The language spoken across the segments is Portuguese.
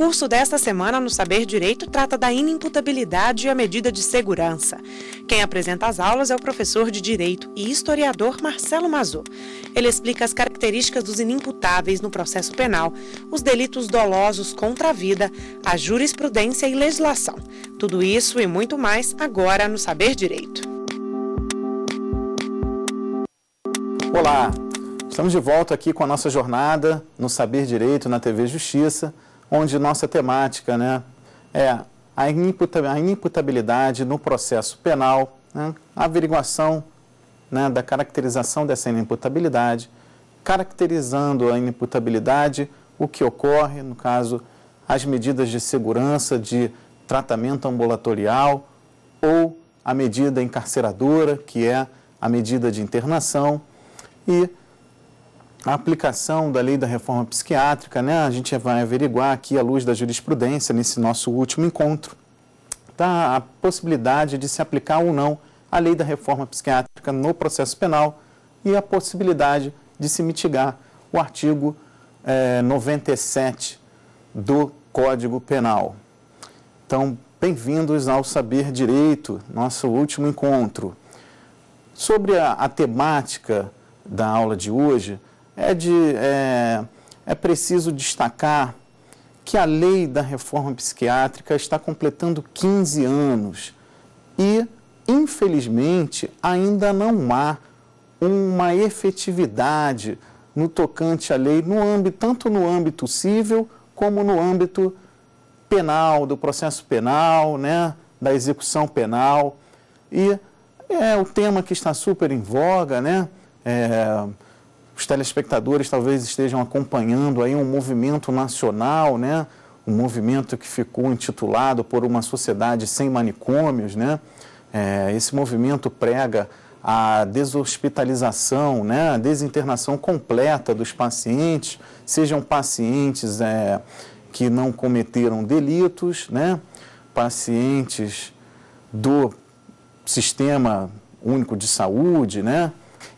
curso desta semana no Saber Direito trata da inimputabilidade e a medida de segurança. Quem apresenta as aulas é o professor de Direito e historiador Marcelo Mazur. Ele explica as características dos inimputáveis no processo penal, os delitos dolosos contra a vida, a jurisprudência e legislação. Tudo isso e muito mais agora no Saber Direito. Olá, estamos de volta aqui com a nossa jornada no Saber Direito na TV Justiça onde nossa temática né, é a imputabilidade no processo penal, né, a averiguação né, da caracterização dessa inimputabilidade, caracterizando a inimputabilidade, o que ocorre, no caso, as medidas de segurança de tratamento ambulatorial ou a medida encarceradora, que é a medida de internação, e a aplicação da lei da reforma psiquiátrica, né? A gente vai averiguar aqui, à luz da jurisprudência, nesse nosso último encontro, tá? a possibilidade de se aplicar ou não a lei da reforma psiquiátrica no processo penal e a possibilidade de se mitigar o artigo 97 eh, do Código Penal. Então, bem-vindos ao Saber Direito, nosso último encontro. Sobre a, a temática da aula de hoje, é, de, é, é preciso destacar que a lei da reforma psiquiátrica está completando 15 anos e, infelizmente, ainda não há uma efetividade no tocante à lei, no âmbito, tanto no âmbito civil como no âmbito penal, do processo penal, né, da execução penal. E é o tema que está super em voga, né? É, os telespectadores talvez estejam acompanhando aí um movimento nacional, né? um movimento que ficou intitulado por uma sociedade sem manicômios. Né? É, esse movimento prega a deshospitalização, né? a desinternação completa dos pacientes, sejam pacientes é, que não cometeram delitos, né? pacientes do sistema único de saúde, né?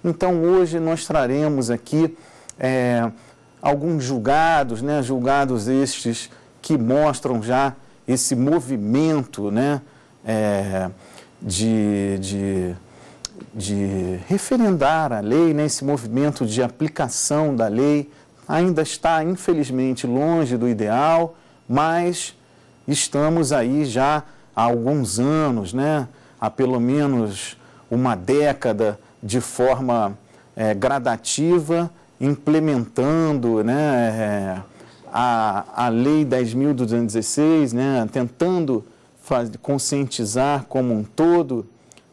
Então, hoje nós traremos aqui é, alguns julgados, né, julgados estes que mostram já esse movimento né, é, de, de, de referendar a lei, né, esse movimento de aplicação da lei, ainda está, infelizmente, longe do ideal, mas estamos aí já há alguns anos, né, há pelo menos uma década de forma é, gradativa, implementando né, é, a, a Lei 10.216, né, tentando faz, conscientizar como um todo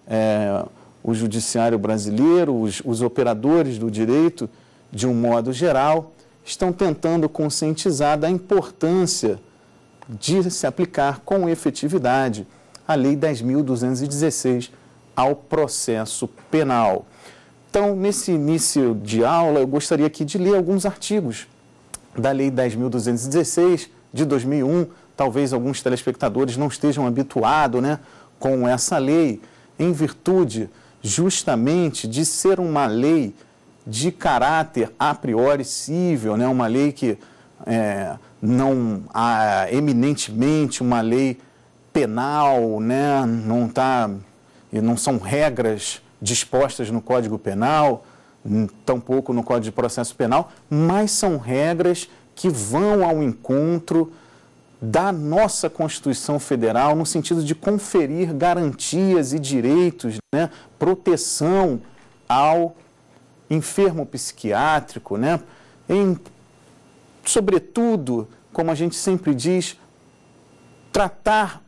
é, o judiciário brasileiro, os, os operadores do direito, de um modo geral, estão tentando conscientizar da importância de se aplicar com efetividade a Lei 10.216 ao processo penal. Então, nesse início de aula, eu gostaria aqui de ler alguns artigos da Lei 10.216 de 2001. Talvez alguns telespectadores não estejam habituados né, com essa lei, em virtude justamente de ser uma lei de caráter a priori civil, né, uma lei que é, não há eminentemente uma lei penal, né, não está e não são regras dispostas no Código Penal, tampouco no Código de Processo Penal, mas são regras que vão ao encontro da nossa Constituição Federal no sentido de conferir garantias e direitos, né, proteção ao enfermo psiquiátrico, né, em, sobretudo, como a gente sempre diz, tratar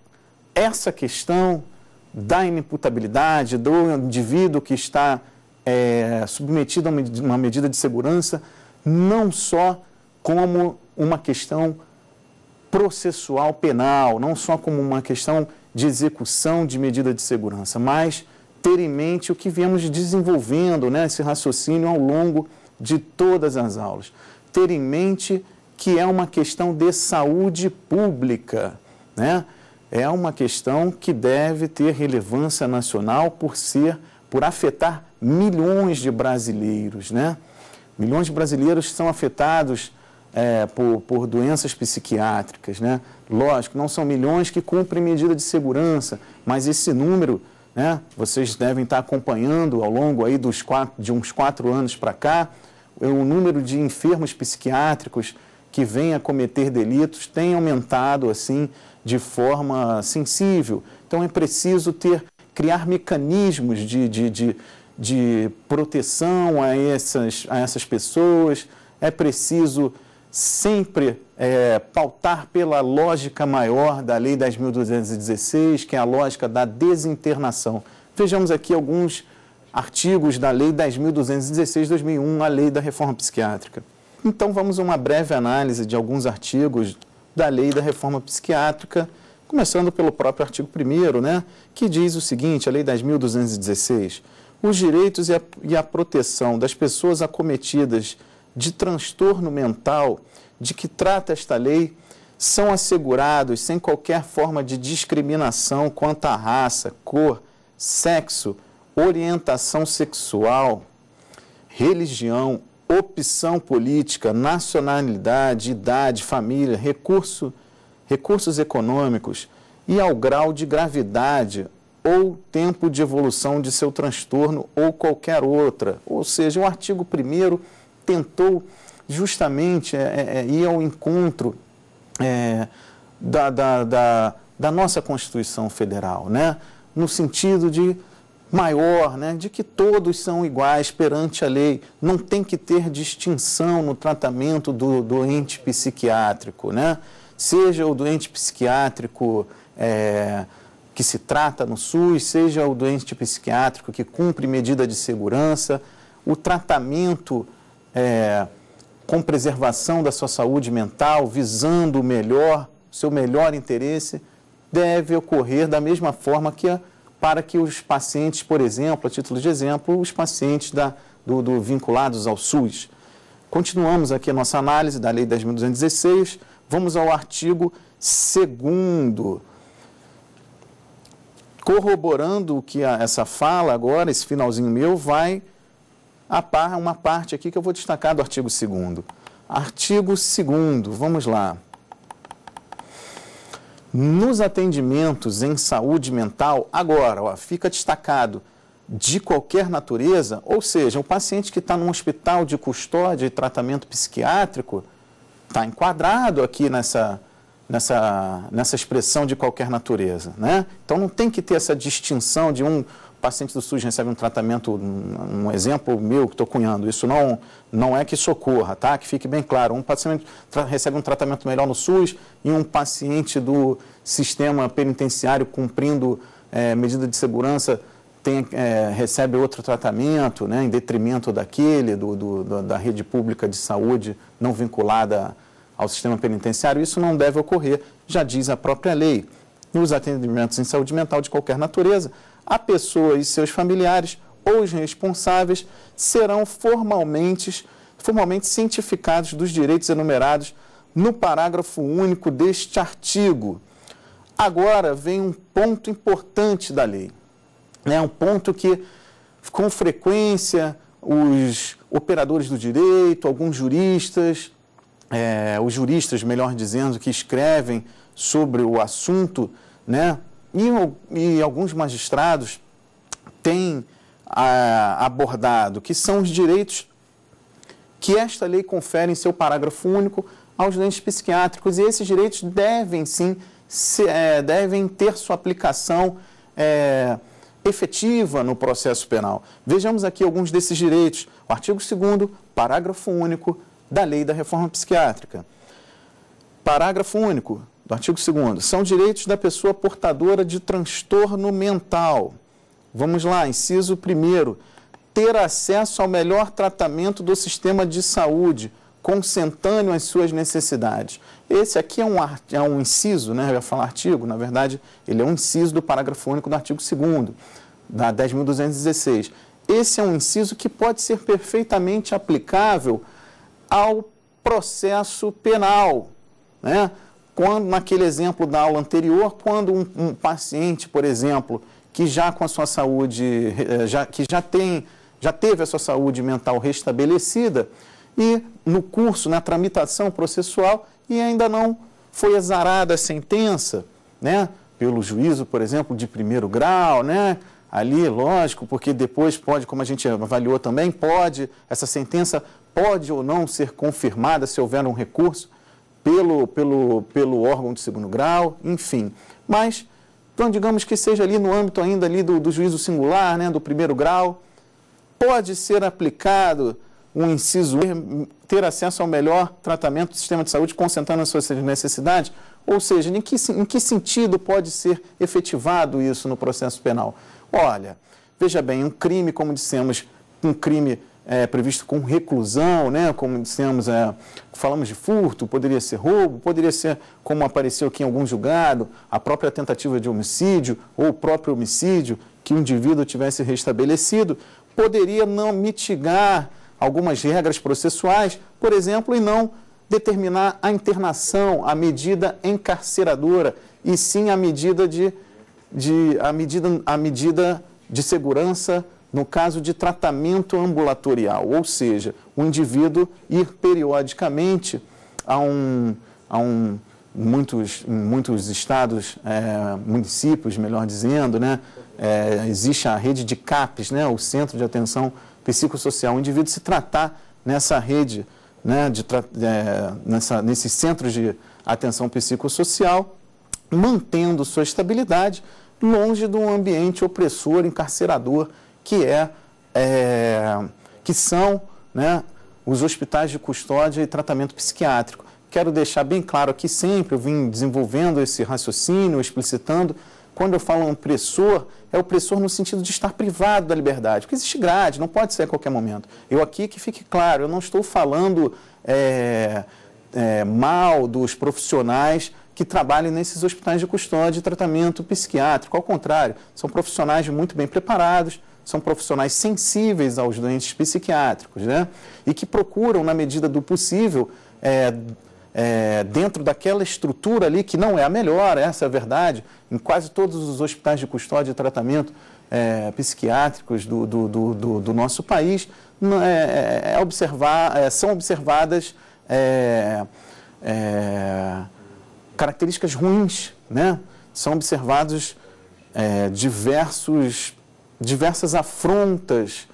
essa questão da inimputabilidade do indivíduo que está é, submetido a uma medida de segurança, não só como uma questão processual penal, não só como uma questão de execução de medida de segurança, mas ter em mente o que viemos desenvolvendo, né, esse raciocínio ao longo de todas as aulas. Ter em mente que é uma questão de saúde pública, né? é uma questão que deve ter relevância nacional por ser, por afetar milhões de brasileiros, né? Milhões de brasileiros são afetados é, por, por, doenças psiquiátricas, né? Lógico, não são milhões que cumprem medida de segurança, mas esse número, né? Vocês devem estar acompanhando ao longo aí dos quatro, de uns quatro anos para cá, é o número de enfermos psiquiátricos que vêm a cometer delitos tem aumentado assim de forma sensível. Então é preciso ter, criar mecanismos de, de, de, de proteção a essas, a essas pessoas, é preciso sempre é, pautar pela lógica maior da Lei 10.216, que é a lógica da desinternação. Vejamos aqui alguns artigos da Lei 10.216 2001, a Lei da Reforma Psiquiátrica. Então, vamos a uma breve análise de alguns artigos da lei da reforma psiquiátrica, começando pelo próprio artigo 1 né, que diz o seguinte, a lei 1216, os direitos e a, e a proteção das pessoas acometidas de transtorno mental de que trata esta lei são assegurados sem qualquer forma de discriminação quanto à raça, cor, sexo, orientação sexual, religião, opção política, nacionalidade, idade, família, recurso, recursos econômicos e ao grau de gravidade ou tempo de evolução de seu transtorno ou qualquer outra. Ou seja, o artigo 1 tentou justamente é, é, é, ir ao encontro é, da, da, da, da nossa Constituição Federal, né? no sentido de maior, né, de que todos são iguais perante a lei, não tem que ter distinção no tratamento do doente psiquiátrico, né? Seja o doente psiquiátrico é, que se trata no SUS, seja o doente psiquiátrico que cumpre medida de segurança, o tratamento é, com preservação da sua saúde mental, visando o melhor, seu melhor interesse, deve ocorrer da mesma forma que a para que os pacientes, por exemplo, a título de exemplo, os pacientes da, do, do vinculados ao SUS. Continuamos aqui a nossa análise da Lei 10.216, vamos ao artigo 2 Corroborando o que a, essa fala agora, esse finalzinho meu, vai a par, uma parte aqui que eu vou destacar do artigo 2 Artigo 2 vamos lá. Nos atendimentos em saúde mental, agora, ó, fica destacado de qualquer natureza, ou seja, o paciente que está num hospital de custódia e tratamento psiquiátrico está enquadrado aqui nessa, nessa, nessa expressão de qualquer natureza. Né? Então não tem que ter essa distinção de um, paciente do SUS recebe um tratamento, um exemplo meu que estou cunhando, isso não, não é que socorra, tá? Que fique bem claro. Um paciente recebe um tratamento melhor no SUS e um paciente do sistema penitenciário cumprindo é, medida de segurança tem, é, recebe outro tratamento, né, em detrimento daquele, do, do, da rede pública de saúde não vinculada ao sistema penitenciário, isso não deve ocorrer, já diz a própria lei. Nos atendimentos em saúde mental de qualquer natureza, a pessoa e seus familiares ou os responsáveis serão formalmente, formalmente cientificados dos direitos enumerados no parágrafo único deste artigo. Agora vem um ponto importante da lei, né? um ponto que com frequência os operadores do direito, alguns juristas, é, os juristas, melhor dizendo, que escrevem sobre o assunto, né, e, e alguns magistrados têm a, ah, abordado, que são os direitos que esta lei confere em seu parágrafo único aos doentes psiquiátricos. E esses direitos devem sim, se, é, devem ter sua aplicação é, efetiva no processo penal. Vejamos aqui alguns desses direitos. O artigo 2 parágrafo único da Lei da Reforma Psiquiátrica. Parágrafo único do artigo 2 são direitos da pessoa portadora de transtorno mental. Vamos lá, inciso 1 ter acesso ao melhor tratamento do sistema de saúde, consentâneo às suas necessidades. Esse aqui é um, é um inciso, né? eu ia falar artigo, na verdade, ele é um inciso do parágrafo único do artigo 2 da 10.216. Esse é um inciso que pode ser perfeitamente aplicável ao processo penal, né? Quando, naquele exemplo da aula anterior, quando um, um paciente, por exemplo, que já com a sua saúde, eh, já, que já tem, já teve a sua saúde mental restabelecida, e no curso, na tramitação processual, e ainda não foi exarada a sentença, né? Pelo juízo, por exemplo, de primeiro grau, né? Ali, lógico, porque depois pode, como a gente avaliou também, pode, essa sentença pode ou não ser confirmada se houver um recurso pelo, pelo, pelo órgão de segundo grau, enfim. Mas, então, digamos que seja ali no âmbito ainda ali do, do juízo singular, né, do primeiro grau, pode ser aplicado um inciso ter acesso ao melhor tratamento do sistema de saúde, concentrando as suas necessidades? Ou seja, em que, em que sentido pode ser efetivado isso no processo penal? Olha, veja bem, um crime, como dissemos, um crime é, previsto com reclusão, né? como dissemos, é, falamos de furto, poderia ser roubo, poderia ser, como apareceu aqui em algum julgado, a própria tentativa de homicídio ou o próprio homicídio que o indivíduo tivesse restabelecido, poderia não mitigar algumas regras processuais, por exemplo, e não determinar a internação, a medida encarceradora, e sim a medida de, de, a medida, a medida de segurança no caso de tratamento ambulatorial, ou seja, o indivíduo ir periodicamente a um, a um muitos, muitos estados, é, municípios, melhor dizendo, né, é, existe a rede de CAPES, né, o Centro de Atenção Psicossocial, o indivíduo se tratar nessa rede, né, de, é, nessa, nesse centro de atenção psicossocial, mantendo sua estabilidade longe de um ambiente opressor, encarcerador, que, é, é que são né, os hospitais de custódia e tratamento psiquiátrico. Quero deixar bem claro aqui sempre, eu vim desenvolvendo esse raciocínio, explicitando, quando eu falo opressor, é opressor no sentido de estar privado da liberdade, porque existe grade, não pode ser a qualquer momento. Eu aqui, que fique claro, eu não estou falando é, é, mal dos profissionais que trabalham nesses hospitais de custódia e tratamento psiquiátrico, ao contrário, são profissionais muito bem preparados, são profissionais sensíveis aos doentes psiquiátricos, né? E que procuram, na medida do possível, é, é, dentro daquela estrutura ali, que não é a melhor, essa é a verdade, em quase todos os hospitais de custódia e tratamento é, psiquiátricos do, do, do, do, nosso país, é, é, é, observar, é, são observadas características ruins, né? São observados diversos diversas afrontas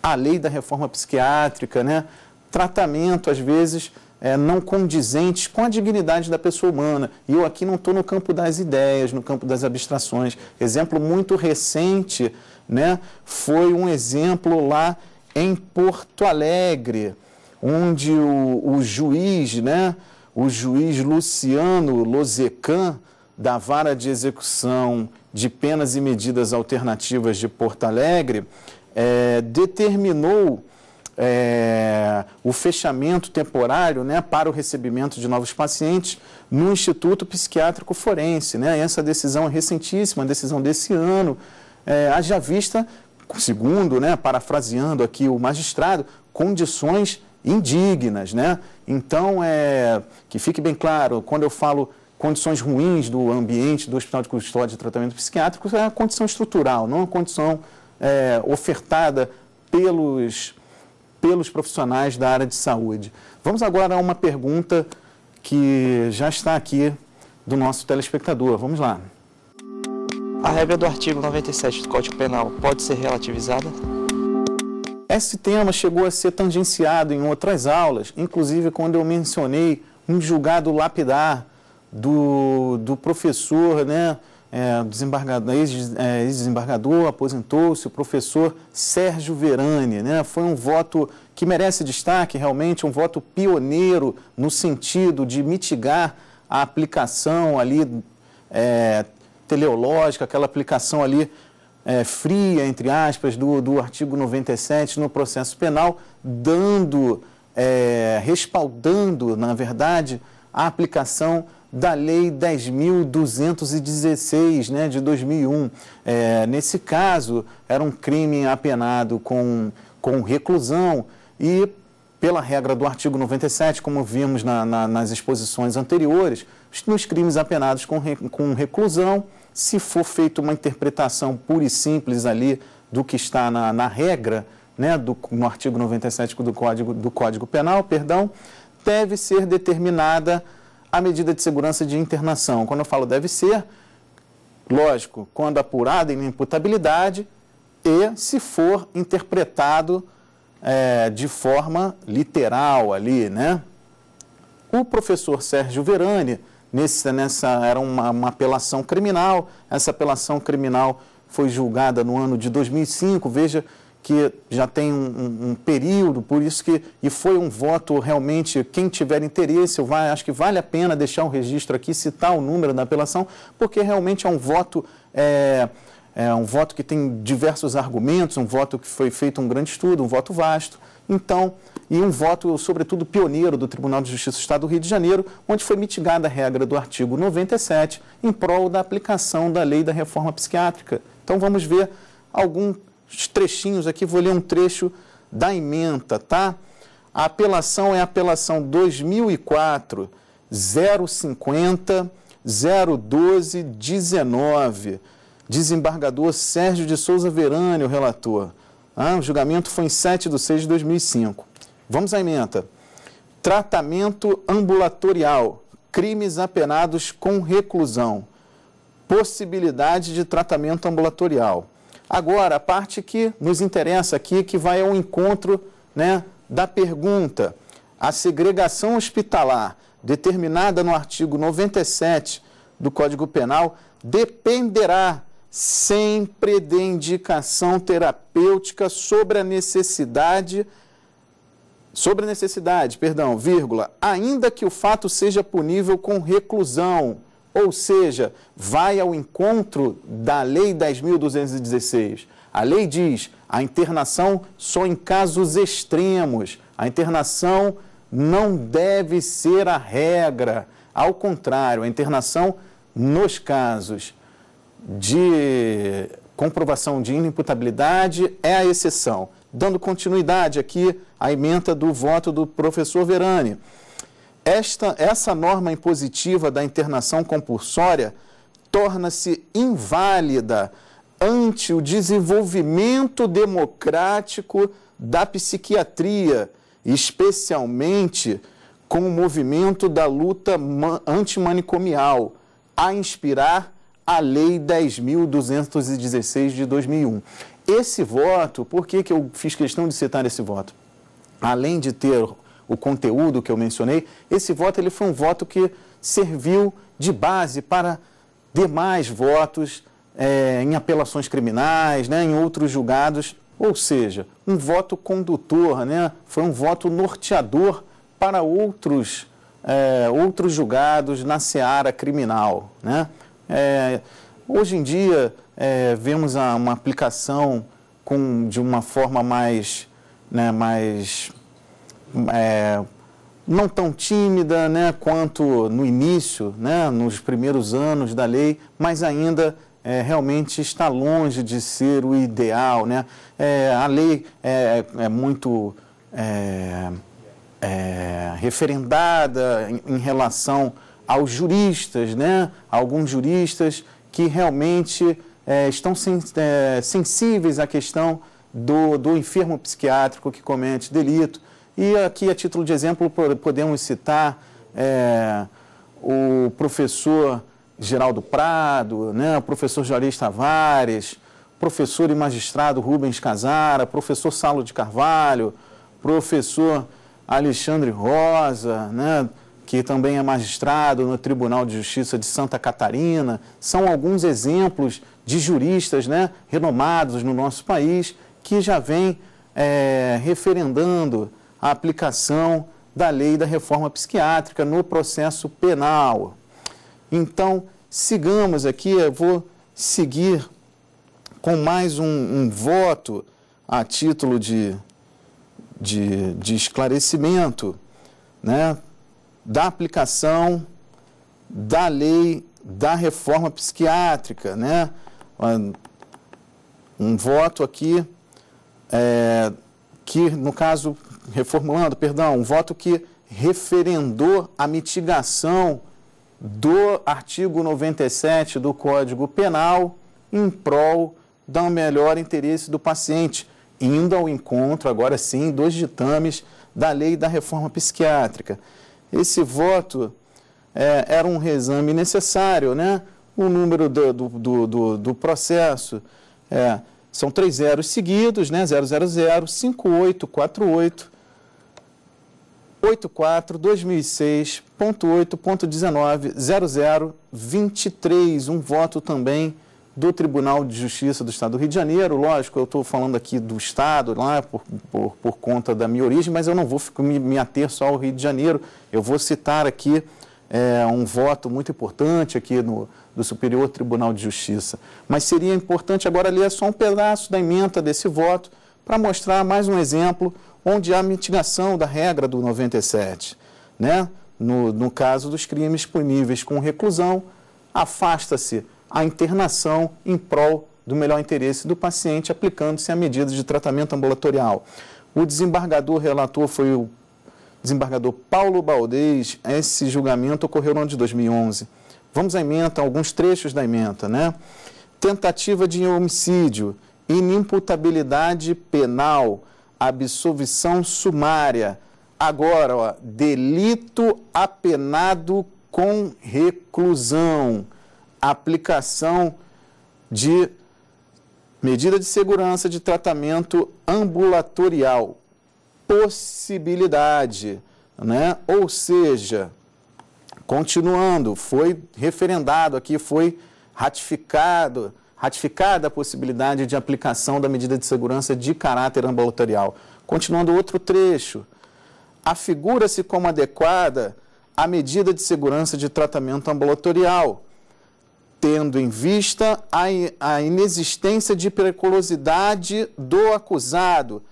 à lei da reforma psiquiátrica, né? tratamento, às vezes, é, não condizentes com a dignidade da pessoa humana. E eu aqui não estou no campo das ideias, no campo das abstrações. Exemplo muito recente né, foi um exemplo lá em Porto Alegre, onde o, o juiz, né, o juiz Luciano Lozecan, da Vara de Execução de Penas e Medidas Alternativas de Porto Alegre é, determinou é, o fechamento temporário né, para o recebimento de novos pacientes no Instituto Psiquiátrico Forense. Né? Essa decisão é recentíssima, decisão desse ano, é, haja vista, segundo, né, parafraseando aqui o magistrado, condições indignas. Né? Então, é, que fique bem claro, quando eu falo condições ruins do ambiente do hospital de custódia de tratamento psiquiátrico é uma condição estrutural, não uma condição é, ofertada pelos, pelos profissionais da área de saúde. Vamos agora a uma pergunta que já está aqui do nosso telespectador. Vamos lá. A regra do artigo 97 do Código Penal pode ser relativizada? Esse tema chegou a ser tangenciado em outras aulas, inclusive quando eu mencionei um julgado lapidar do, do professor, né, é, desembargador, é, ex-desembargador, aposentou-se, o professor Sérgio Verani. Né? Foi um voto que merece destaque, realmente, um voto pioneiro no sentido de mitigar a aplicação ali é, teleológica, aquela aplicação ali é, fria, entre aspas, do, do artigo 97 no processo penal, dando, é, respaldando, na verdade, a aplicação da Lei 10.216, né, de 2001. É, nesse caso, era um crime apenado com, com reclusão e, pela regra do artigo 97, como vimos na, na, nas exposições anteriores, nos crimes apenados com, com reclusão, se for feita uma interpretação pura e simples ali do que está na, na regra, né, do, no artigo 97 do Código, do Código Penal, perdão, deve ser determinada a medida de segurança de internação. Quando eu falo deve ser, lógico, quando apurada em imputabilidade e se for interpretado é, de forma literal ali, né? O professor Sérgio Verani, nesse, nessa era uma, uma apelação criminal, essa apelação criminal foi julgada no ano de 2005, veja que já tem um, um, período, por isso que e foi um voto realmente, quem tiver interesse, eu vai, acho que vale a pena deixar um registro aqui, citar o número da apelação, porque realmente é um voto, é, é um voto que tem diversos argumentos, um voto que foi feito um grande estudo, um voto vasto. Então, e um voto, sobretudo, pioneiro do Tribunal de Justiça do Estado do Rio de Janeiro, onde foi mitigada a regra do artigo 97 em prol da aplicação da lei da reforma psiquiátrica. Então, vamos ver algum os trechinhos aqui, vou ler um trecho da emenda, tá? A apelação é a apelação 2004 050 012 19. Desembargador Sérgio de Souza Verani, o relator. Ah, o julgamento foi em 7 de 6 de 2005. Vamos à emenda. Tratamento ambulatorial. Crimes apenados com reclusão. Possibilidade de tratamento ambulatorial. Agora, a parte que nos interessa aqui, é que vai ao encontro né, da pergunta. A segregação hospitalar, determinada no artigo 97 do Código Penal, dependerá sempre de indicação terapêutica sobre a necessidade sobre a necessidade, perdão, vírgula, ainda que o fato seja punível com reclusão ou seja, vai ao encontro da Lei 10.216. A lei diz a internação só em casos extremos. A internação não deve ser a regra. Ao contrário, a internação nos casos de comprovação de inimputabilidade é a exceção. Dando continuidade aqui à emenda do voto do professor Verani. Esta, essa norma impositiva da internação compulsória torna-se inválida ante o desenvolvimento democrático da psiquiatria, especialmente com o movimento da luta antimanicomial, a inspirar a Lei 10.216 de 2001. Esse voto, por que, que eu fiz questão de citar esse voto? Além de ter o conteúdo que eu mencionei, esse voto ele foi um voto que serviu de base para demais votos é, em apelações criminais, né, em outros julgados, ou seja, um voto condutor, né, foi um voto norteador para outros, é, outros julgados na seara criminal. Né. É, hoje em dia, é, vemos a, uma aplicação com, de uma forma mais, né, mais é, não tão tímida né, quanto no início, né, nos primeiros anos da lei, mas ainda é, realmente está longe de ser o ideal. Né? É, a lei é, é muito é, é, referendada em, em, relação aos juristas, né? alguns juristas que realmente é, estão sen, sensíveis à questão do, do enfermo psiquiátrico que comete delito e aqui, a título de exemplo, podemos citar é, o professor Geraldo Prado, né, o professor Juarez Tavares, professor e magistrado Rubens Casara, professor Salo de Carvalho, professor Alexandre Rosa, né, que também é magistrado no Tribunal de Justiça de Santa Catarina. São alguns exemplos de juristas né, renomados no nosso país que já vêm é, referendando a aplicação da lei da reforma psiquiátrica no processo penal. Então, sigamos aqui, eu vou seguir com mais um, um voto a título de, de, de esclarecimento né, da aplicação da lei da reforma psiquiátrica. Né? Um voto aqui é, que, no caso, reformulando, perdão, um voto que referendou a mitigação do artigo 97 do Código Penal em prol do melhor interesse do paciente, indo ao encontro, agora sim, dos ditames da lei da reforma psiquiátrica. Esse voto é, era um reexame necessário, né? O número do, do, do, do processo é, são três zeros seguidos, né? 000 5848 84 2006.8.19.0023, um voto também do Tribunal de Justiça do Estado do Rio de Janeiro. Lógico, eu estou falando aqui do Estado, lá é por, por, por, conta da minha origem, mas eu não vou me, me ater só ao Rio de Janeiro. Eu vou citar aqui é, um voto muito importante aqui no, do Superior Tribunal de Justiça. Mas seria importante agora ler só um pedaço da emenda desse voto para mostrar mais um exemplo onde há mitigação da regra do 97, né? No, no caso dos crimes puníveis com reclusão, afasta-se a internação em prol do melhor interesse do paciente, aplicando-se a medida de tratamento ambulatorial. O desembargador relator foi o desembargador Paulo Baldez. Esse julgamento ocorreu no ano de 2011. Vamos à emenda, alguns trechos da emenda, né? Tentativa de homicídio, inimputabilidade penal, absolvição sumária. Agora, ó, delito apenado com reclusão, aplicação de medida de segurança de tratamento ambulatorial, possibilidade, né? Ou seja, continuando, foi referendado aqui, foi ratificado ratificada a possibilidade de aplicação da medida de segurança de caráter ambulatorial. Continuando outro trecho, afigura-se como adequada a medida de segurança de tratamento ambulatorial, tendo em vista a, inexistência de periculosidade do acusado.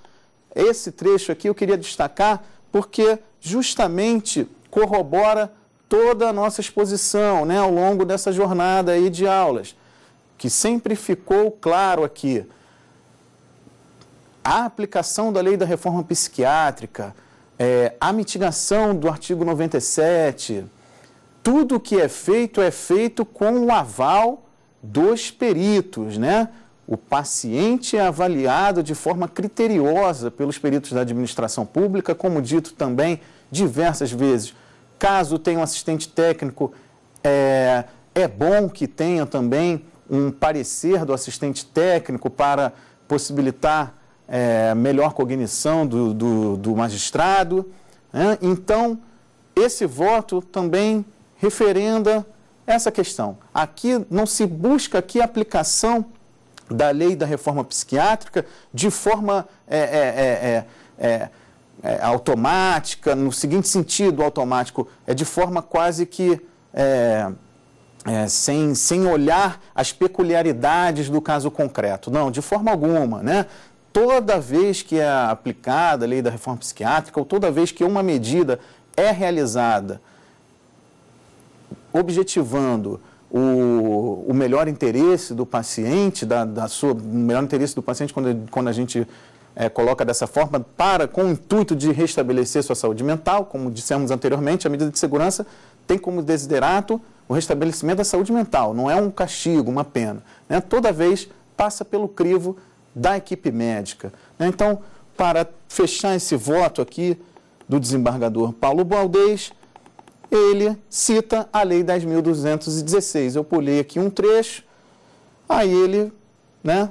Esse trecho aqui eu queria destacar porque justamente corrobora toda a nossa exposição né, ao longo dessa jornada aí de aulas que sempre ficou claro aqui, a aplicação da lei da reforma psiquiátrica, é, a mitigação do artigo 97, tudo o que é feito é feito com o aval dos peritos, né? O paciente é avaliado de forma criteriosa pelos peritos da administração pública, como dito também diversas vezes. Caso tenha um assistente técnico, é, é bom que tenha também um parecer do assistente técnico para possibilitar é, melhor cognição do, do, do magistrado. Né? Então, esse voto também referenda essa questão. Aqui não se busca aqui a aplicação da lei da reforma psiquiátrica de forma é, é, é, automática, no seguinte sentido automático, é de forma quase que é, sem, sem olhar as peculiaridades do caso concreto. Não, de forma alguma, né? Toda vez que é aplicada a lei da reforma psiquiátrica ou toda vez que uma medida é realizada objetivando o, o melhor interesse do paciente, da, da sua, o melhor interesse do paciente quando, quando a gente é, coloca dessa forma, para com o intuito de restabelecer sua saúde mental, como dissemos anteriormente, a medida de segurança tem como desiderato o restabelecimento da saúde mental, não é um castigo, uma pena. Né? Toda vez passa pelo crivo da equipe médica. Né? Então, para fechar esse voto aqui do desembargador Paulo Baldez, ele cita a Lei 10.216. Eu pulei aqui um trecho, aí ele né,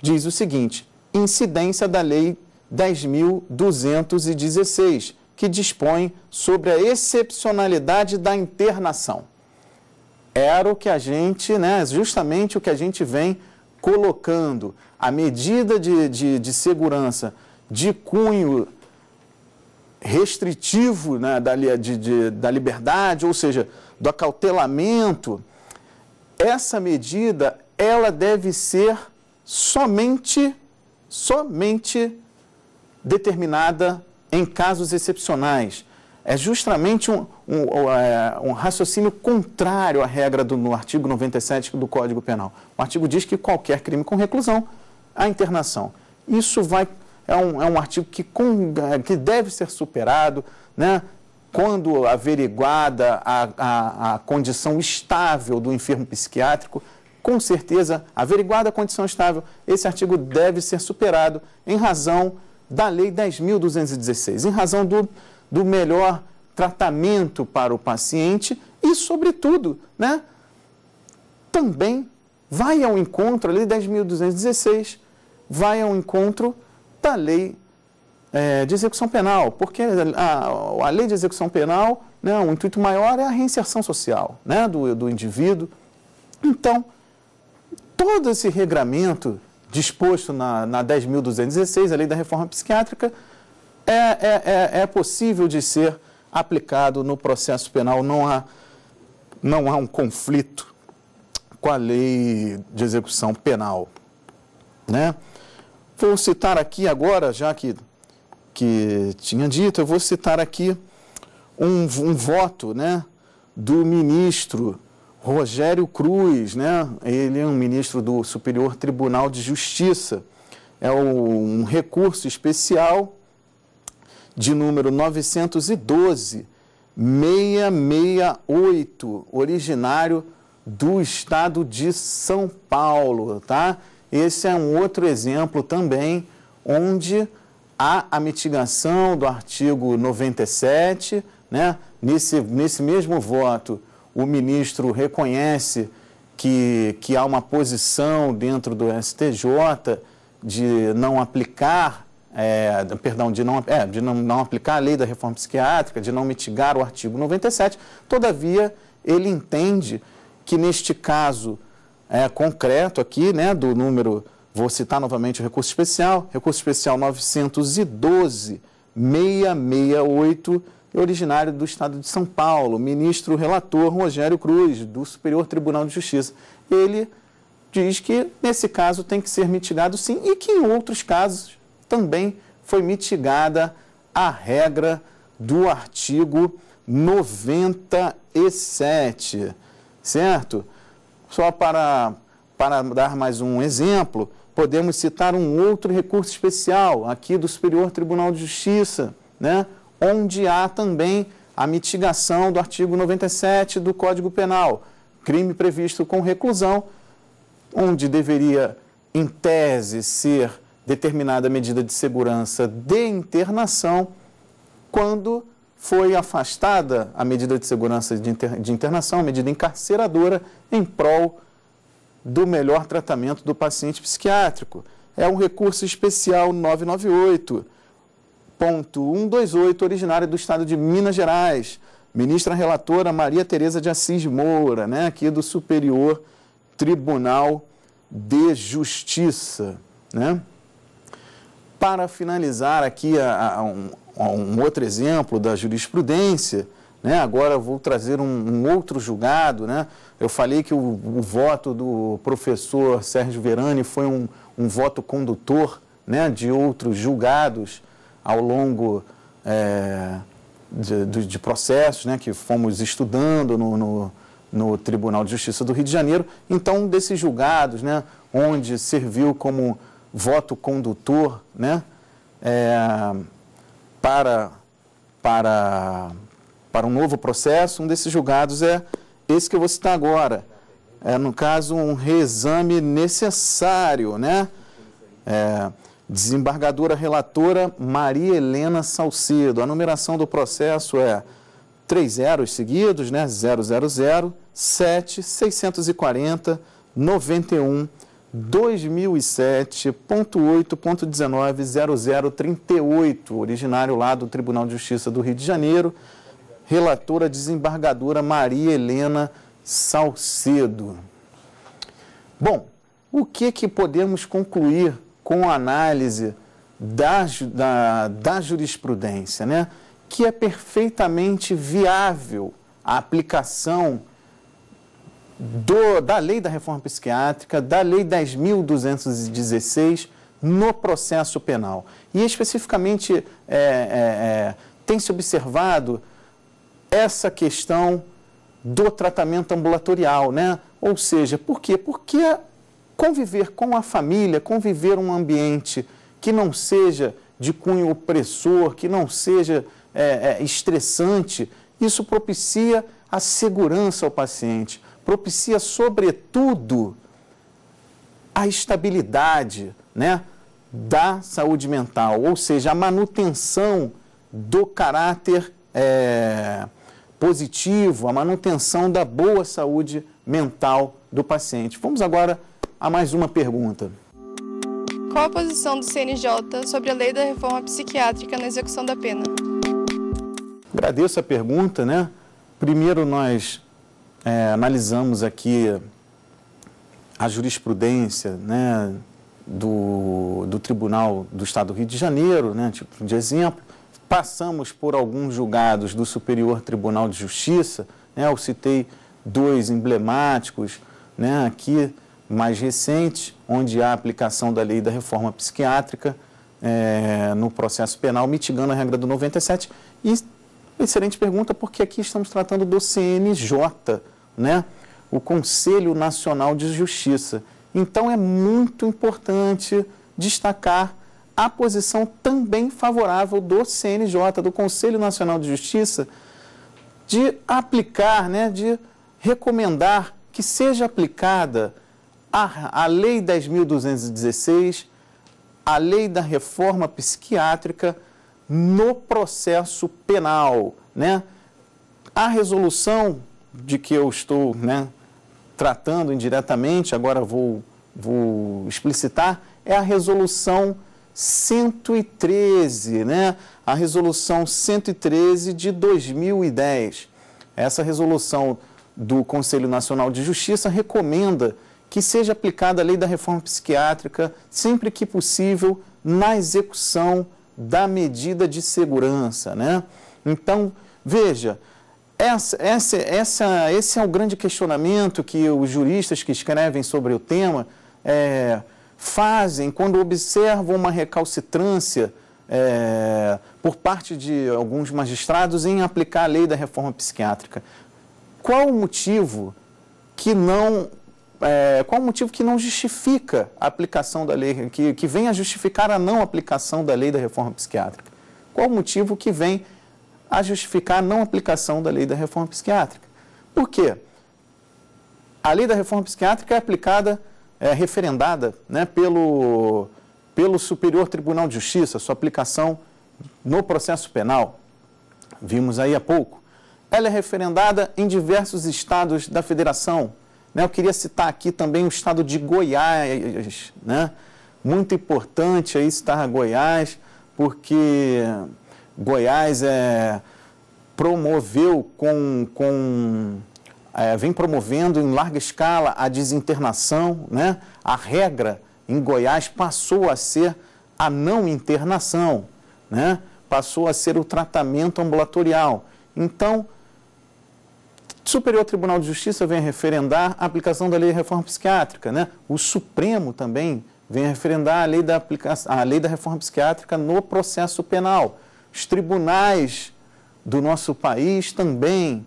diz o seguinte: incidência da Lei 10.216, que dispõe sobre a excepcionalidade da internação era o que a gente, né, justamente o que a gente vem colocando. A medida de, de, de segurança de cunho restritivo né, da, de, de, da liberdade, ou seja, do acautelamento, essa medida ela deve ser somente, somente determinada em casos excepcionais é justamente um, um, é, um, raciocínio contrário à regra do no artigo 97 do Código Penal. O artigo diz que qualquer crime com reclusão, a internação. Isso vai, é, um, é um artigo que, com, é, que deve ser superado, né? quando averiguada a, a, a condição estável do enfermo psiquiátrico, com certeza, averiguada a condição estável, esse artigo deve ser superado em razão da Lei 10.216, em razão do do melhor tratamento para o paciente e, sobretudo, né, também vai ao encontro, a Lei 10.216 vai ao encontro da Lei é, de Execução Penal, porque a, a Lei de Execução Penal, né, o intuito maior é a reinserção social né, do, do indivíduo. Então, todo esse regramento disposto na, na 10.216, a Lei da Reforma Psiquiátrica, é, é, é, é possível de ser aplicado no processo penal. Não há, não há um conflito com a lei de execução penal. Né? Vou citar aqui agora, já que, que tinha dito, eu vou citar aqui um, um voto né, do ministro Rogério Cruz, né? ele é um ministro do Superior Tribunal de Justiça. É um recurso especial de número 912 668, originário do estado de São Paulo, tá? Esse é um outro exemplo também onde há a mitigação do artigo 97, né? Nesse, nesse mesmo voto, o ministro reconhece que, que há uma posição dentro do STJ de não aplicar é, perdão, de não, é, de não, não aplicar a lei da reforma psiquiátrica, de não mitigar o artigo 97, todavia ele entende que neste caso é, concreto aqui, né, do número, vou citar novamente o recurso especial, recurso especial 912 668 é originário do Estado de São Paulo, ministro relator Rogério Cruz, do Superior Tribunal de Justiça. Ele diz que, nesse caso, tem que ser mitigado sim e que em outros casos também foi mitigada a regra do artigo 97, certo? Só para, para dar mais um exemplo, podemos citar um outro recurso especial aqui do Superior Tribunal de Justiça, né? onde há também a mitigação do artigo 97 do Código Penal, crime previsto com reclusão, onde deveria, em tese, ser determinada medida de segurança de internação, quando foi afastada a medida de segurança de, inter, de internação, a medida encarceradora, em prol do melhor tratamento do paciente psiquiátrico. É um recurso especial 998.128, originário do estado de Minas Gerais. Ministra relatora Maria Tereza de Assis Moura, né, aqui do Superior Tribunal de Justiça. Né? Para finalizar aqui a, a um, a um outro exemplo da jurisprudência, né? Agora vou trazer um, um, outro julgado. Né? Eu falei que o, o voto do professor Sérgio Verani foi um, um voto condutor né, de outros julgados ao longo é, de, de, processos né, que fomos estudando no, no, no, Tribunal de Justiça do Rio de Janeiro. Então, desses julgados, né, onde serviu como voto condutor né, é, para, para, para um novo processo, um desses julgados é esse que eu vou citar agora. É, no caso, um reexame necessário, né? É, desembargadora relatora Maria Helena Salcedo. A numeração do processo é três zeros seguidos, né? 000 7 640 91 2007.8.19.0038, originário lá do Tribunal de Justiça do Rio de Janeiro, relatora desembargadora Maria Helena Salcedo. Bom, o que, que podemos concluir com a análise da, da, da jurisprudência, né? que é perfeitamente viável a aplicação do, da lei da reforma psiquiátrica, da lei 10.216 no processo penal. E especificamente é, é, é, tem se observado essa questão do tratamento ambulatorial, né? Ou seja, por quê? Porque conviver com a família, conviver um ambiente que não seja de cunho opressor, que não seja é, é, estressante, isso propicia a segurança ao paciente propicia, sobretudo, a estabilidade né, da saúde mental, ou seja, a manutenção do caráter é, positivo, a manutenção da boa saúde mental do paciente. Vamos agora a mais uma pergunta. Qual a posição do CNJ sobre a lei da reforma psiquiátrica na execução da pena? Agradeço a pergunta, né? Primeiro, nós é, analisamos aqui a jurisprudência né, do, do Tribunal do Estado do Rio de Janeiro, né, tipo de exemplo, passamos por alguns julgados do Superior Tribunal de Justiça, né, eu citei dois emblemáticos né, aqui, mais recentes, onde há aplicação da lei da reforma psiquiátrica é, no processo penal, mitigando a regra do 97, e Excelente pergunta, porque aqui estamos tratando do CNJ, né? o Conselho Nacional de Justiça. Então é muito importante destacar a posição também favorável do CNJ, do Conselho Nacional de Justiça, de aplicar, né, de recomendar que seja aplicada a, a Lei 10.216, a Lei da Reforma Psiquiátrica no processo penal, né? A resolução de que eu estou, né, tratando indiretamente, agora vou, vou explicitar, é a resolução 113, né? A resolução 113 de 2010. Essa resolução do Conselho Nacional de Justiça recomenda que seja aplicada a lei da reforma psiquiátrica sempre que possível na execução da medida de segurança, né? Então, veja, essa, essa, essa, esse é o grande questionamento que os juristas que escrevem sobre o tema é, fazem quando observam uma recalcitrância é, por parte de alguns magistrados em aplicar a lei da reforma psiquiátrica. Qual o motivo que não é, qual o motivo que não justifica a aplicação da lei, que, que vem a justificar a não aplicação da lei da reforma psiquiátrica? Qual o motivo que vem a justificar a não aplicação da lei da reforma psiquiátrica? Por quê? A lei da reforma psiquiátrica é aplicada, é referendada né, pelo, pelo Superior Tribunal de Justiça, sua aplicação no processo penal. Vimos aí há pouco. Ela é referendada em diversos estados da federação, né, eu queria citar aqui também o estado de Goiás, né? muito importante aí citar Goiás, porque Goiás é, promoveu com, com é, vem promovendo em larga escala a desinternação, né? a regra em Goiás passou a ser a não internação, né? passou a ser o tratamento ambulatorial. Então, o Superior Tribunal de Justiça vem a referendar a aplicação da lei de reforma psiquiátrica, né? O Supremo também vem a referendar a lei da, aplica... a lei da reforma psiquiátrica no processo penal. Os tribunais do nosso país também.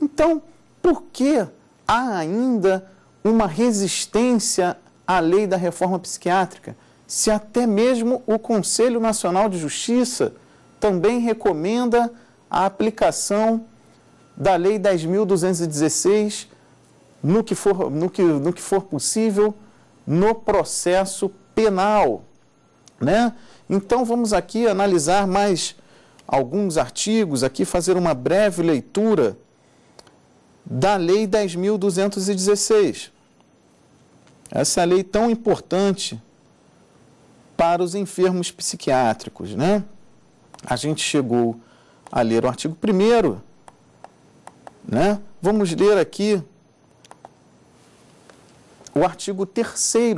Então, por que há ainda uma resistência à lei da reforma psiquiátrica? Se até mesmo o Conselho Nacional de Justiça também recomenda a aplicação da Lei 10.216 no que, for, no, que, no que for possível no processo penal. Né? Então vamos aqui analisar mais alguns artigos, aqui fazer uma breve leitura da Lei 10.216. Essa é lei tão importante para os enfermos psiquiátricos. Né? A gente chegou a ler o artigo 1 né? Vamos ler aqui o artigo 3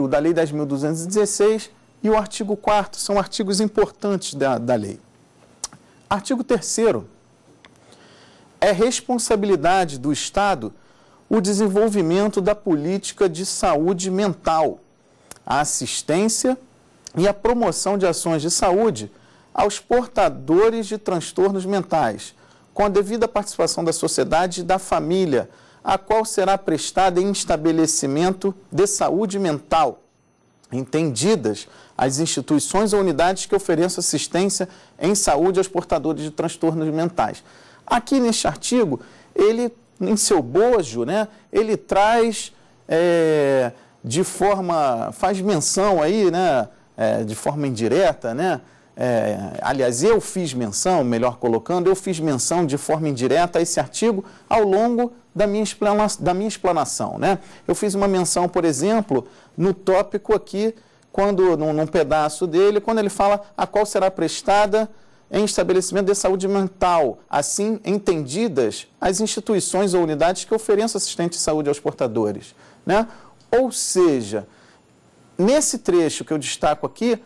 da Lei 10.216 e o artigo 4 são artigos importantes da, da lei. Artigo 3 é responsabilidade do Estado o desenvolvimento da política de saúde mental, a assistência e a promoção de ações de saúde aos portadores de transtornos mentais, com a devida participação da sociedade e da família, a qual será prestada em estabelecimento de saúde mental, entendidas as instituições ou unidades que ofereçam assistência em saúde aos portadores de transtornos mentais. Aqui neste artigo, ele, em seu bojo, né, ele traz é, de forma, faz menção aí, né, é, de forma indireta, né, é, aliás, eu fiz menção, melhor colocando, eu fiz menção de forma indireta a esse artigo ao longo da minha, explana, da minha explanação. Né? Eu fiz uma menção, por exemplo, no tópico aqui, quando num, num pedaço dele, quando ele fala a qual será prestada em estabelecimento de saúde mental, assim entendidas as instituições ou unidades que ofereçam assistente de saúde aos portadores. Né? Ou seja, nesse trecho que eu destaco aqui,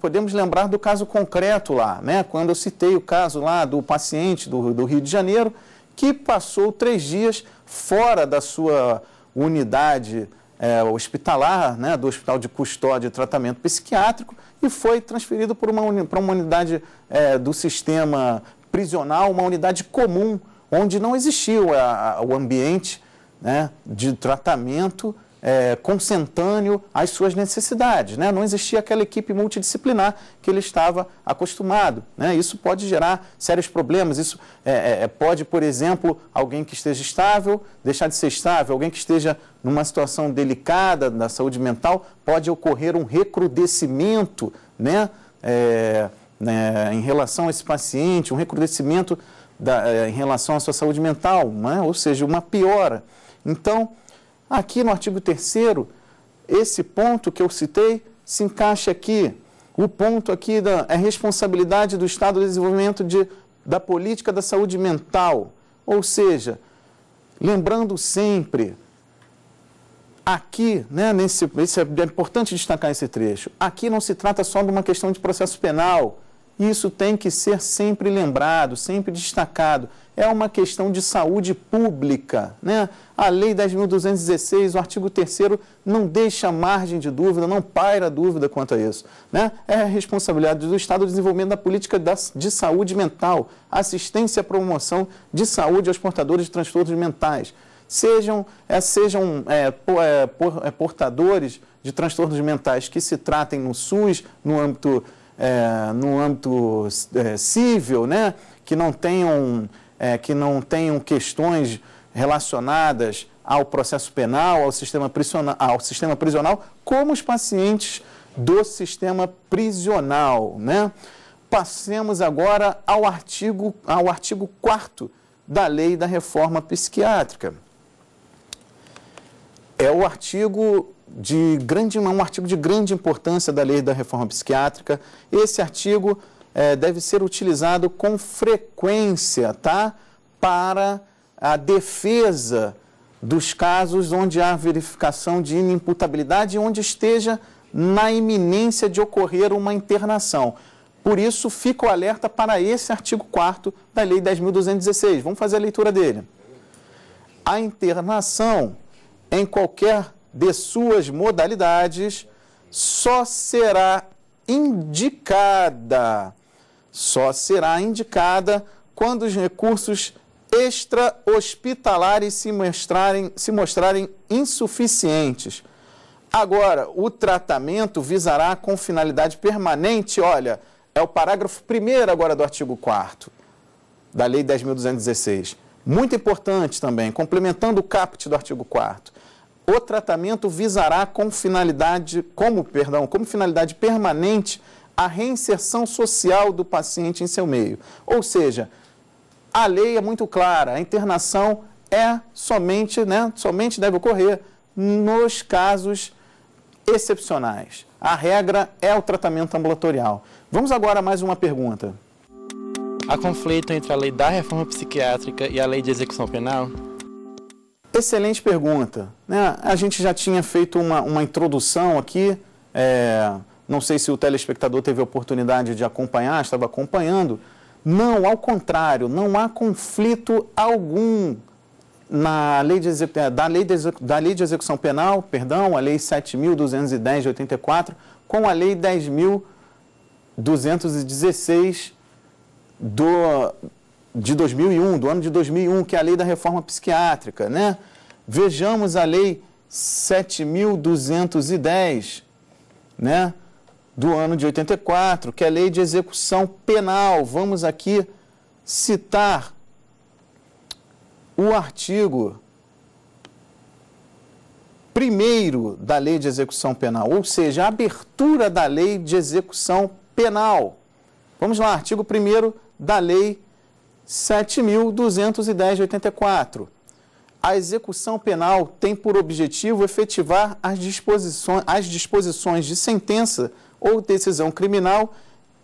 podemos lembrar do caso concreto lá, né? quando eu citei o caso lá do paciente do, do Rio de Janeiro, que passou três dias fora da sua unidade é, hospitalar, né, do Hospital de Custódia e Tratamento Psiquiátrico, e foi transferido para uma, uma unidade é, do sistema prisional, uma unidade comum, onde não existiu a, a, o ambiente né, de tratamento é, consentâneo às suas necessidades. Né? Não existia aquela equipe multidisciplinar que ele estava acostumado. Né? Isso pode gerar sérios problemas. Isso é, é, é, pode, por exemplo, alguém que esteja estável deixar de ser estável, alguém que esteja numa situação delicada da saúde mental, pode ocorrer um recrudescimento né? É, né? em relação a esse paciente, um recrudescimento da, é, em relação à sua saúde mental, né? ou seja, uma piora. Então, Aqui no artigo 3 esse ponto que eu citei se encaixa aqui. O ponto aqui da, é responsabilidade do Estado do desenvolvimento de, da política da saúde mental. Ou seja, lembrando sempre, aqui, né, nesse, esse, é, é importante destacar esse trecho, aqui não se trata só de uma questão de processo penal. Isso tem que ser sempre lembrado, sempre destacado é uma questão de saúde pública. Né? A Lei 10.216, o artigo 3 não deixa margem de dúvida, não paira dúvida quanto a isso. Né? É a responsabilidade do Estado o desenvolvimento da política de saúde mental, assistência e promoção de saúde aos portadores de transtornos mentais. Sejam, é, sejam é, é por, é, por, portadores de transtornos mentais que se tratem no SUS, no âmbito, é, no âmbito é, civil, né? que não tenham é, que não tenham questões relacionadas ao processo penal, ao sistema, prisional, ao sistema prisional, como os pacientes do sistema prisional. Né? Passemos agora ao artigo, ao artigo 4 da Lei da Reforma Psiquiátrica. É o artigo de grande, um artigo de grande importância da Lei da Reforma Psiquiátrica. Esse artigo é, deve ser utilizado com frequência, tá? Para a defesa dos casos onde há verificação de inimputabilidade e onde esteja na iminência de ocorrer uma internação. Por isso, fica o alerta para esse artigo 4 da Lei 10.216. Vamos fazer a leitura dele. A internação, em qualquer de suas modalidades, só será indicada só será indicada quando os recursos extra-hospitalares se mostrarem, se mostrarem insuficientes. Agora, o tratamento visará com finalidade permanente, olha, é o parágrafo 1 agora do artigo 4 da Lei 10.216. Muito importante também, complementando o caput do artigo 4 o tratamento visará com finalidade, como, perdão, como finalidade permanente a reinserção social do paciente em seu meio. Ou seja, a lei é muito clara, a internação é somente, né, somente deve ocorrer nos casos excepcionais. A regra é o tratamento ambulatorial. Vamos agora a mais uma pergunta. Há conflito entre a lei da reforma psiquiátrica e a lei de execução penal? Excelente pergunta. Né? A gente já tinha feito uma, uma introdução aqui é, não sei se o telespectador teve a oportunidade de acompanhar, estava acompanhando. Não, ao contrário, não há conflito algum na lei de, eh, da, lei de, da lei de execução penal, perdão, a lei 7.210 de 84, com a lei 10.216 do, de 2001, do ano de 2001, que é a lei da reforma psiquiátrica, né? Vejamos a lei 7.210, né? do ano de 84, que é a Lei de Execução Penal. Vamos aqui citar o artigo primeiro da Lei de Execução Penal, ou seja, a abertura da Lei de Execução Penal. Vamos lá, artigo primeiro da Lei 7.210 de 84 a execução penal tem por objetivo efetivar as disposições, as disposições de sentença ou decisão criminal.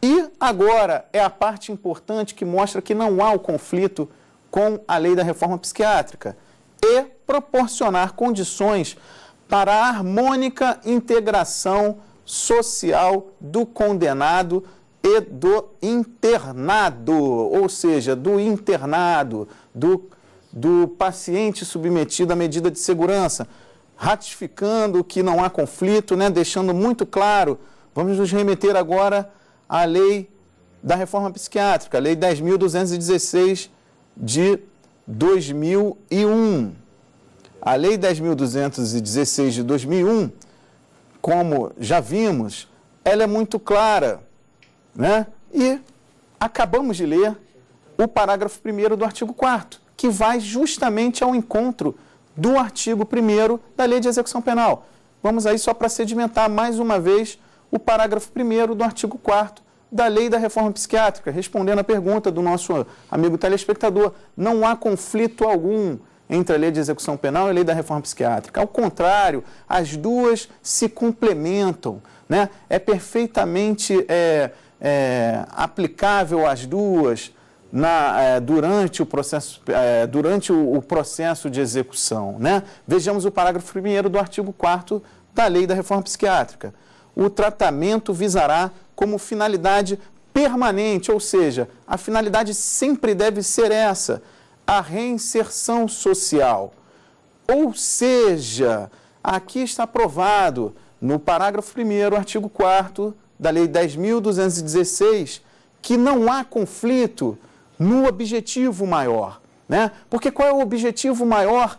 E agora é a parte importante que mostra que não há o conflito com a lei da reforma psiquiátrica e proporcionar condições para a harmônica integração social do condenado e do internado, ou seja, do internado, do, do paciente submetido à medida de segurança, ratificando que não há conflito, né, deixando muito claro Vamos nos remeter agora à lei da reforma psiquiátrica, a lei 10.216 de 2001. A lei 10.216 de 2001, como já vimos, ela é muito clara, né? E acabamos de ler o parágrafo 1 do artigo 4 que vai justamente ao encontro do artigo 1 da Lei de Execução Penal. Vamos aí só para sedimentar mais uma vez o parágrafo 1 do artigo 4 da lei da reforma psiquiátrica, respondendo à pergunta do nosso amigo telespectador. Não há conflito algum entre a lei de execução penal e a lei da reforma psiquiátrica. Ao contrário, as duas se complementam. Né? É perfeitamente é, é, aplicável às duas na, é, durante, o processo, é, durante o, o, processo de execução. Né? Vejamos o parágrafo 1 do artigo 4 da lei da reforma psiquiátrica o tratamento visará como finalidade permanente, ou seja, a finalidade sempre deve ser essa, a reinserção social. Ou seja, aqui está provado no parágrafo 1 artigo 4 da Lei 10.216, que não há conflito no objetivo maior. Né? Porque qual é o objetivo maior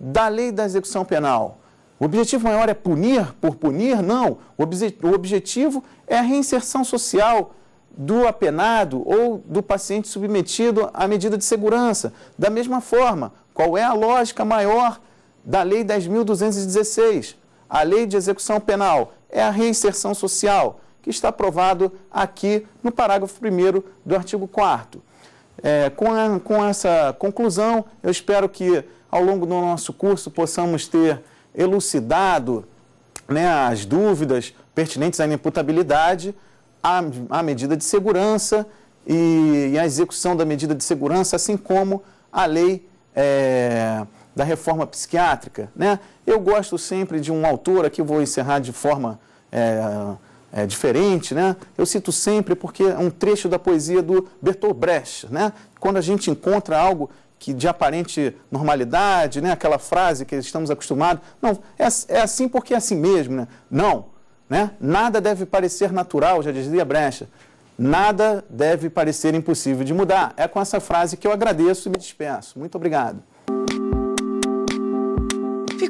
da lei da execução penal? O objetivo maior é punir por punir? Não. O objetivo é a reinserção social do apenado ou do paciente submetido à medida de segurança. Da mesma forma, qual é a lógica maior da Lei 10.216? A Lei de Execução Penal é a reinserção social, que está aprovado aqui no parágrafo 1 do artigo 4. É, com, a, com essa conclusão, eu espero que ao longo do nosso curso possamos ter elucidado né, as dúvidas pertinentes à imputabilidade, à medida de segurança e, e, execução da medida de segurança, assim como a lei é, da reforma psiquiátrica. Né? Eu gosto sempre de um autor, aqui vou encerrar de forma é, é, diferente, né? eu cito sempre porque é um trecho da poesia do Bertolt Brecht. Né? Quando a gente encontra algo que de aparente normalidade, né? aquela frase que estamos acostumados. Não, é, é assim porque é assim mesmo. Né? Não, né? nada deve parecer natural, já dizia Brecha. Nada deve parecer impossível de mudar. É com essa frase que eu agradeço e me despeço. Muito obrigado.